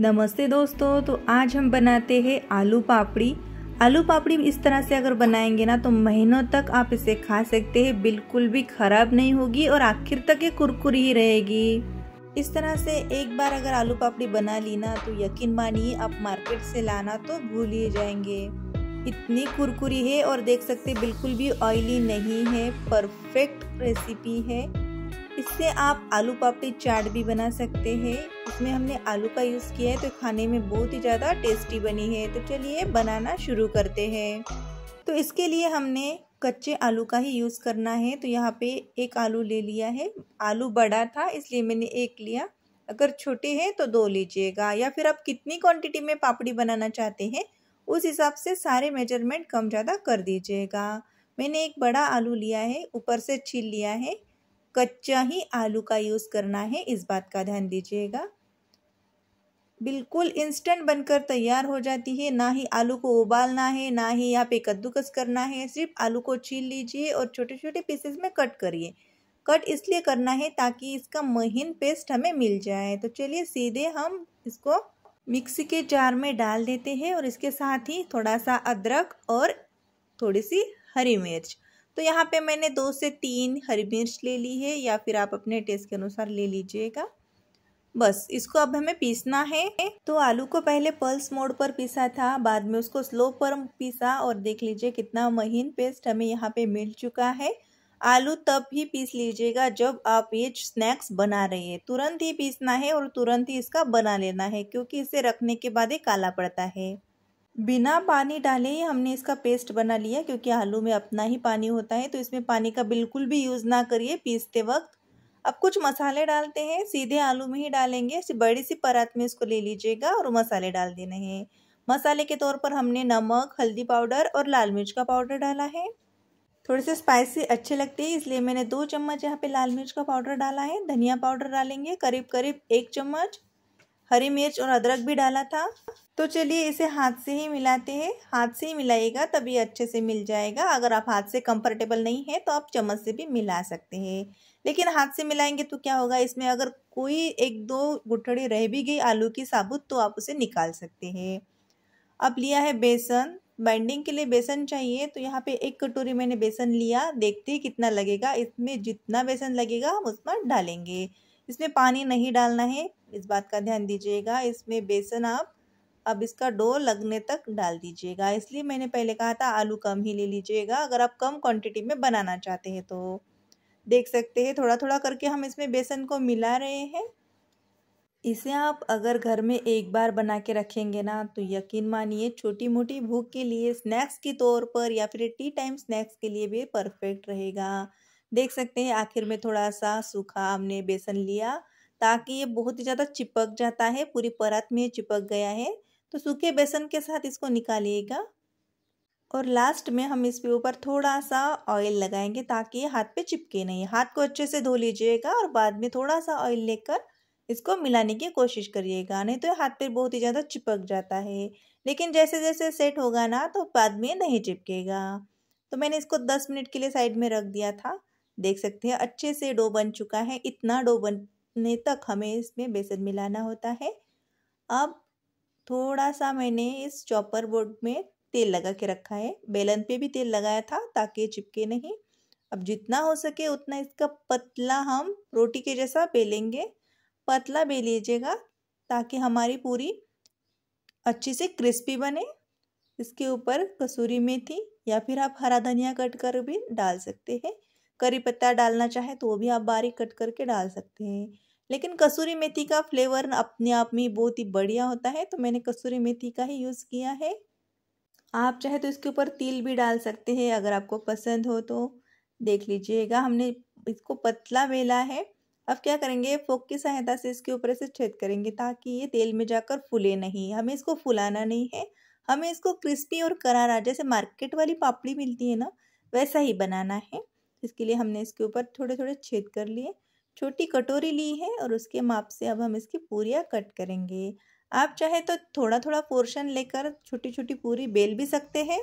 नमस्ते दोस्तों तो आज हम बनाते हैं आलू पापड़ी आलू पापड़ी इस तरह से अगर बनाएंगे ना तो महीनों तक आप इसे खा सकते हैं बिल्कुल भी ख़राब नहीं होगी और आखिर तक ये कुरकुरी ही रहेगी इस तरह से एक बार अगर आलू पापड़ी बना ली ना तो यकीन मानिए आप मार्केट से लाना तो भूल ही जाएंगे इतनी कुरकुरी है और देख सकते बिल्कुल भी ऑयली नहीं है परफेक्ट रेसिपी है इससे आप आलू पापड़ी चाट भी बना सकते हैं इसमें हमने आलू का यूज़ किया है तो खाने में बहुत ही ज़्यादा टेस्टी बनी है तो चलिए बनाना शुरू करते हैं तो इसके लिए हमने कच्चे आलू का ही यूज़ करना है तो यहाँ पे एक आलू ले लिया है आलू बड़ा था इसलिए मैंने एक लिया अगर छोटे हैं तो दो लीजिएगा या फिर आप कितनी क्वांटिटी में पापड़ी बनाना चाहते हैं उस हिसाब से सारे मेजरमेंट कम ज़्यादा कर दीजिएगा मैंने एक बड़ा आलू लिया है ऊपर से छील लिया है कच्चा ही आलू का यूज़ करना है इस बात का ध्यान दीजिएगा बिल्कुल इंस्टेंट बनकर तैयार हो जाती है ना ही आलू को उबालना है ना ही यहाँ पे कद्दूकस करना है सिर्फ आलू को छील लीजिए और छोटे छोटे पीसेस में कट करिए कट इसलिए करना है ताकि इसका महीन पेस्ट हमें मिल जाए तो चलिए सीधे हम इसको मिक्सी के जार में डाल देते हैं और इसके साथ ही थोड़ा सा अदरक और थोड़ी सी हरी मिर्च तो यहाँ पे मैंने दो से तीन हरी मिर्च ले ली है या फिर आप अपने टेस्ट के अनुसार ले लीजिएगा बस इसको अब हमें पीसना है तो आलू को पहले पल्स मोड पर पीसा था बाद में उसको स्लो पर पीसा और देख लीजिए कितना महीन पेस्ट हमें यहाँ पे मिल चुका है आलू तब ही पीस लीजिएगा जब आप ये स्नैक्स बना रहे हैं तुरंत ही पीसना है और तुरंत ही इसका बना लेना है क्योंकि इसे रखने के बाद ये काला पड़ता है बिना पानी डाले ही हमने इसका पेस्ट बना लिया क्योंकि आलू में अपना ही पानी होता है तो इसमें पानी का बिल्कुल भी यूज़ ना करिए पीसते वक्त अब कुछ मसाले डालते हैं सीधे आलू में ही डालेंगे बड़ी सी परात में इसको ले लीजिएगा और मसाले डाल देने हैं मसाले के तौर पर हमने नमक हल्दी पाउडर और लाल मिर्च का पाउडर डाला है थोड़े से स्पाइसी अच्छे लगते हैं इसलिए मैंने दो चम्मच यहाँ पे लाल मिर्च का पाउडर डाला है धनिया पाउडर डालेंगे करीब करीब एक चम्मच हरी मिर्च और अदरक भी डाला था तो चलिए इसे हाथ से ही मिलाते हैं हाथ से ही मिलाइएगा तभी अच्छे से मिल जाएगा अगर आप हाथ से कंफर्टेबल नहीं है तो आप चम्मच से भी मिला सकते हैं लेकिन हाथ से मिलाएंगे तो क्या होगा इसमें अगर कोई एक दो गुठड़ी रह भी गई आलू की साबुत तो आप उसे निकाल सकते हैं अब लिया है बेसन बाइंडिंग के लिए बेसन चाहिए तो यहाँ पे एक कटोरी मैंने बेसन लिया देखते ही कितना लगेगा इसमें जितना बेसन लगेगा हम उसमें डालेंगे इसमें पानी नहीं डालना है इस बात का ध्यान दीजिएगा इसमें बेसन आप अब इसका डो लगने तक डाल दीजिएगा इसलिए मैंने पहले कहा था आलू कम ही ले लीजिएगा अगर आप कम क्वांटिटी में बनाना चाहते हैं तो देख सकते हैं थोड़ा थोड़ा करके हम इसमें बेसन को मिला रहे हैं इसे आप अगर घर में एक बार बना के रखेंगे ना तो यकीन मानिए छोटी मोटी भूख के लिए स्नैक्स के तौर पर या फिर टी टाइम स्नैक्स के लिए भी परफेक्ट रहेगा देख सकते हैं आखिर में थोड़ा सा सूखा हमने बेसन लिया ताकि ये बहुत ही ज़्यादा चिपक जाता है पूरी परत में चिपक गया है तो सूखे बेसन के साथ इसको निकालिएगा और लास्ट में हम इसके ऊपर थोड़ा सा ऑयल लगाएंगे ताकि ये हाथ पे चिपके नहीं हाथ को अच्छे से धो लीजिएगा और बाद में थोड़ा सा ऑयल लेकर इसको मिलाने की कोशिश करिएगा नहीं तो हाथ पे बहुत ही ज़्यादा चिपक जाता है लेकिन जैसे जैसे सेट होगा ना तो बाद में नहीं चिपकेगा तो मैंने इसको दस मिनट के लिए साइड में रख दिया था देख सकते हैं अच्छे से डो बन चुका है इतना डो बनने तक हमें इसमें बेसन मिलाना होता है अब थोड़ा सा मैंने इस चॉपर बोर्ड में तेल लगा के रखा है बेलन पे भी तेल लगाया था ताकि चिपके नहीं अब जितना हो सके उतना इसका पतला हम रोटी के जैसा बेलेंगे पतला बेल लीजिएगा ताकि हमारी पूरी अच्छे से क्रिस्पी बने इसके ऊपर कसूरी मेथी या फिर आप हरा धनिया कट कर भी डाल सकते हैं करी पत्ता डालना चाहे तो वो भी आप बारीक कट करके डाल सकते हैं लेकिन कसूरी मेथी का फ्लेवर अपने आप में बहुत ही बढ़िया होता है तो मैंने कसूरी मेथी का ही यूज़ किया है आप चाहे तो इसके ऊपर तिल भी डाल सकते हैं अगर आपको पसंद हो तो देख लीजिएगा हमने इसको पतला वेला है अब क्या करेंगे फोक की सहायता से इसके ऊपर से छेद करेंगे ताकि ये तेल में जाकर फूले नहीं हमें इसको फुलाना नहीं है हमें इसको क्रिस्पी और करारा जैसे मार्केट वाली पापड़ी मिलती है ना वैसा ही बनाना है इसके लिए हमने इसके ऊपर थोड़े थोड़े छेद कर लिए छोटी कटोरी ली है और उसके माप से अब हम इसकी पूरियाँ कट करेंगे आप चाहे तो थोड़ा थोड़ा पोर्शन लेकर छोटी छोटी पूरी बेल भी सकते हैं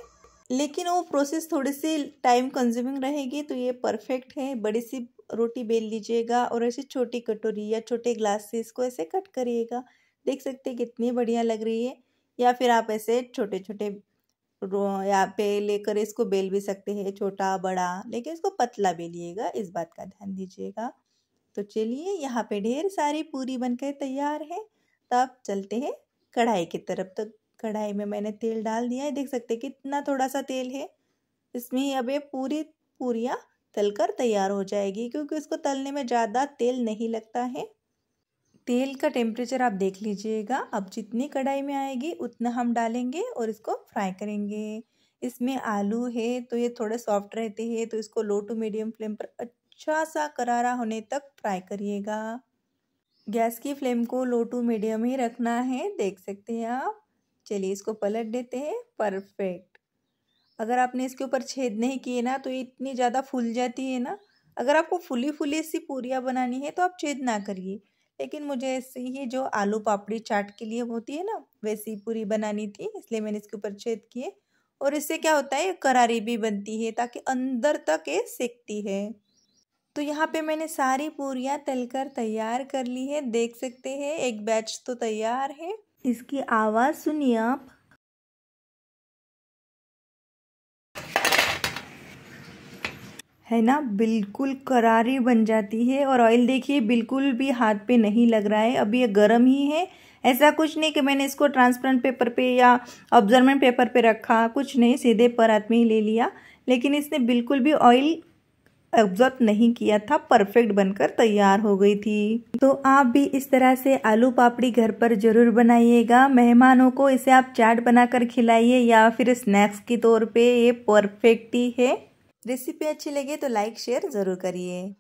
लेकिन वो प्रोसेस थोड़ी सी टाइम कंज्यूमिंग रहेगी तो ये परफेक्ट है बड़ी सी रोटी बेल लीजिएगा और ऐसी छोटी कटोरी या छोटे ग्लास से इसको ऐसे कट करिएगा देख सकते हैं कितनी बढ़िया लग रही है या फिर आप ऐसे छोटे छोटे यहाँ पे लेकर इसको बेल भी सकते हैं छोटा बड़ा लेकिन इसको पतला बेलिएगा इस बात का ध्यान दीजिएगा तो चलिए यहाँ पे ढेर सारी पूरी बनकर तैयार है तो अब चलते हैं कढ़ाई की तरफ तो कढ़ाई में मैंने तेल डाल दिया है देख सकते कितना थोड़ा सा तेल है इसमें अब ये पूरी पूरियाँ तलकर तैयार हो जाएगी क्योंकि उसको तलने में ज़्यादा तेल नहीं लगता है तेल का टेम्परेचर आप देख लीजिएगा अब जितनी कढ़ाई में आएगी उतना हम डालेंगे और इसको फ्राई करेंगे इसमें आलू है तो ये थोड़े सॉफ्ट रहते हैं तो इसको लो टू मीडियम फ्लेम पर अच्छा सा करारा होने तक फ्राई करिएगा गैस की फ्लेम को लो टू मीडियम ही रखना है देख सकते हैं आप चलिए इसको पलट देते हैं परफेक्ट अगर आपने इसके ऊपर छेद नहीं किए ना तो ये इतनी ज़्यादा फूल जाती है ना अगर आपको फुली फुली सी पूरियाँ बनानी है तो आप छेद ना करिए लेकिन मुझे ऐसे ही जो आलू पापड़ी चाट के लिए होती है ना वैसी पूरी बनानी थी इसलिए मैंने इसके ऊपर छेद किए और इससे क्या होता है करारी भी बनती है ताकि अंदर तक ये सेकती है तो यहाँ पे मैंने सारी पूरियाँ तलकर तैयार कर ली है देख सकते हैं एक बैच तो तैयार है इसकी आवाज़ सुनिए आप है ना बिल्कुल करारी बन जाती है और ऑयल देखिए बिल्कुल भी हाथ पे नहीं लग रहा है अभी ये गर्म ही है ऐसा कुछ नहीं कि मैंने इसको ट्रांसपेरेंट पेपर पे या ऑब्जर्वेंट पेपर पे रखा कुछ नहीं सीधे पर हाथ में ही ले लिया लेकिन इसने बिल्कुल भी ऑयल ऑब्जर्व नहीं किया था परफेक्ट बनकर तैयार हो गई थी तो आप भी इस तरह से आलू पापड़ी घर पर जरूर बनाइएगा मेहमानों को इसे आप चाट बनाकर खिलाइए या फिर स्नैक्स के तौर पे ये परफेक्ट ही है रेसिपी अच्छी लगे तो लाइक शेयर ज़रूर करिए